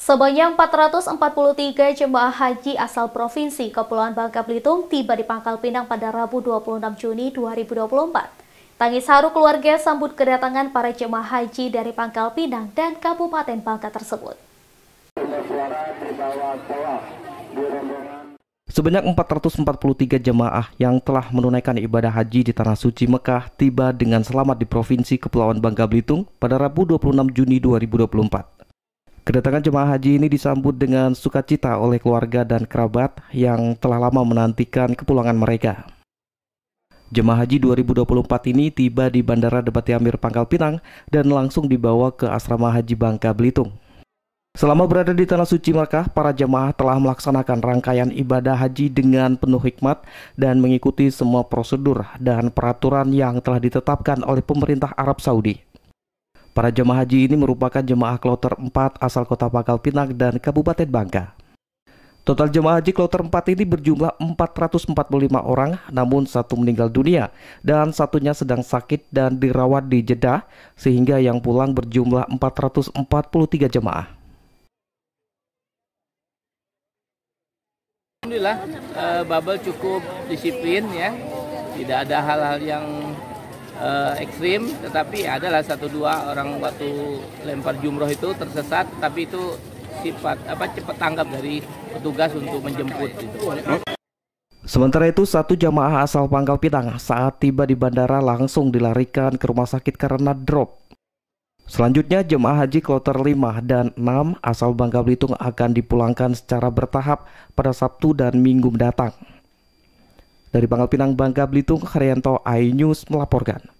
Sebanyak 443 jemaah haji asal Provinsi Kepulauan Bangka Belitung tiba di Pangkal Pinang pada Rabu 26 Juni 2024. Tangis haru keluarga sambut kedatangan para jemaah haji dari Pangkal Pinang dan Kabupaten Bangka tersebut. Sebanyak 443 jemaah yang telah menunaikan ibadah haji di Tanah Suci Mekah tiba dengan selamat di Provinsi Kepulauan Bangka Belitung pada Rabu 26 Juni 2024. Kedatangan jemaah haji ini disambut dengan sukacita oleh keluarga dan kerabat yang telah lama menantikan kepulangan mereka. Jemaah haji 2024 ini tiba di Bandara Debati Amir Pangkal Pinang dan langsung dibawa ke Asrama Haji Bangka Belitung. Selama berada di Tanah Suci Makkah, para jemaah telah melaksanakan rangkaian ibadah haji dengan penuh hikmat dan mengikuti semua prosedur dan peraturan yang telah ditetapkan oleh pemerintah Arab Saudi. Para jemaah haji ini merupakan jemaah kloter 4 asal kota Pangkal Pinang dan Kabupaten Bangka. Total jemaah haji kloter 4 ini berjumlah 445 orang, namun satu meninggal dunia dan satunya sedang sakit dan dirawat di Jeddah, sehingga yang pulang berjumlah 443 jemaah. Alhamdulillah, uh, eh, Babel cukup disiplin ya, tidak ada hal-hal yang uh, ekstrim, tetapi adalah satu dua orang waktu lempar jumroh itu tersesat, tapi itu sifat apa cepat tanggap dari petugas untuk menjemput. Gitu. Sementara itu, satu jamaah asal Pangkal Pinang saat tiba di bandara langsung dilarikan ke rumah sakit karena drop. Selanjutnya, jemaah haji kloter 5 dan 6 asal Bangka Belitung akan dipulangkan secara bertahap pada Sabtu dan Minggu mendatang. Dari Pangkal Pinang, Bangka Belitung, Haryanto iNews melaporkan.